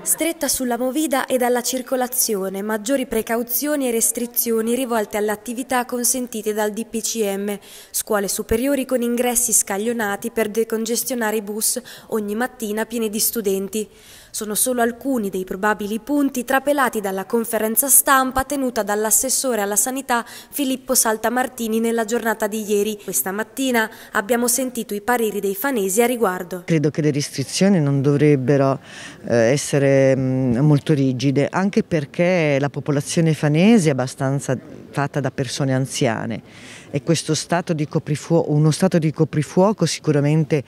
Stretta sulla movida e dalla circolazione, maggiori precauzioni e restrizioni rivolte alle attività consentite dal DPCM, scuole superiori con ingressi scaglionati per decongestionare i bus ogni mattina pieni di studenti. Sono solo alcuni dei probabili punti trapelati dalla conferenza stampa tenuta dall'assessore alla sanità Filippo Saltamartini nella giornata di ieri. Questa mattina abbiamo sentito i pareri dei fanesi crisi a riguardo. Credo che le restrizioni non dovrebbero eh, essere mm, molto rigide, anche perché la popolazione fanese è abbastanza fatta da persone anziane e questo stato di coprifuoco, uno stato di coprifuoco sicuramente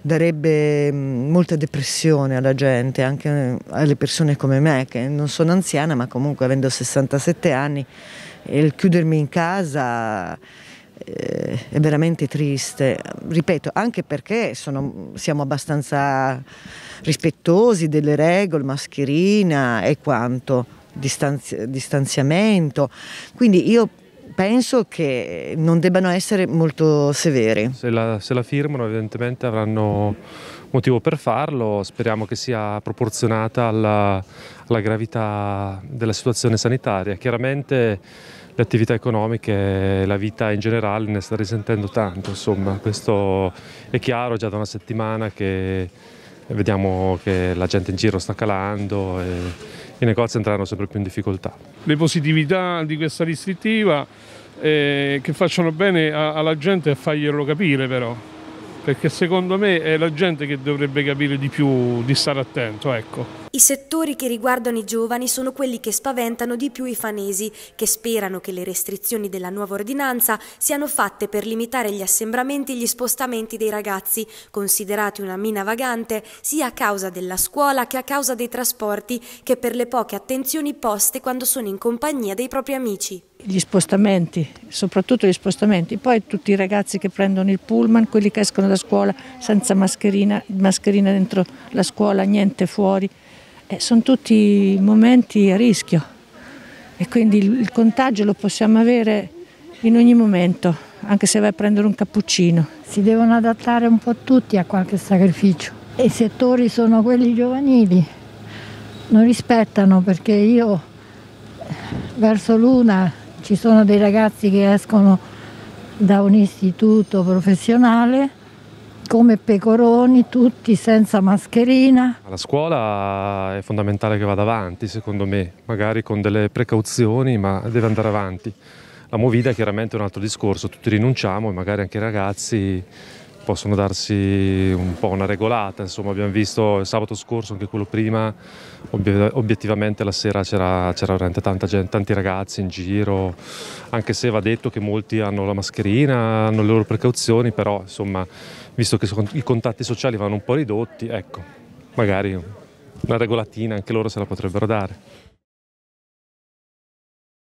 darebbe mm, molta depressione alla gente, anche eh, alle persone come me che non sono anziana ma comunque avendo 67 anni e il chiudermi in casa eh, è veramente triste, ripeto, anche perché sono, siamo abbastanza rispettosi delle regole, mascherina e quanto, distanzi distanziamento, quindi io penso che non debbano essere molto severi. Se la, se la, firmano evidentemente avranno motivo per farlo, speriamo che sia proporzionata alla, alla gravità della situazione sanitaria. Chiaramente le attività economiche, la vita in generale ne sta risentendo tanto, insomma, questo è chiaro già da una settimana che vediamo che la gente in giro sta calando e i negozi entrano sempre più in difficoltà. Le positività di questa ristrittiva eh, che facciano bene a, alla gente a farglielo capire però, perché secondo me è la gente che dovrebbe capire di più, di stare attento. Ecco. I settori che riguardano i giovani sono quelli che spaventano di più i fanesi, che sperano che le restrizioni della nuova ordinanza siano fatte per limitare gli assembramenti e gli spostamenti dei ragazzi, considerati una mina vagante sia a causa della scuola che a causa dei trasporti, che per le poche attenzioni poste quando sono in compagnia dei propri amici gli spostamenti, soprattutto gli spostamenti, poi tutti i ragazzi che prendono il pullman, quelli che escono da scuola senza mascherina, mascherina dentro la scuola, niente fuori eh, sono tutti momenti a rischio e quindi il, il contagio lo possiamo avere in ogni momento, anche se vai a prendere un cappuccino. Si devono adattare un po' tutti a qualche sacrificio. I settori sono quelli giovanili, non rispettano perché io verso l'una ci sono dei ragazzi che escono da un istituto professionale come pecoroni, tutti senza mascherina. La scuola è fondamentale che vada avanti, secondo me, magari con delle precauzioni, ma deve andare avanti. La movida è chiaramente un altro discorso, tutti rinunciamo e magari anche i ragazzi possono darsi un po' una regolata, insomma abbiamo visto il sabato scorso, anche quello prima, obiettivamente la sera c'era, veramente tanta gente, tanti ragazzi in giro, anche se va detto che molti hanno la mascherina, hanno le loro precauzioni, però insomma visto che i contatti sociali vanno un po' ridotti, ecco, magari una regolatina anche loro se la potrebbero dare.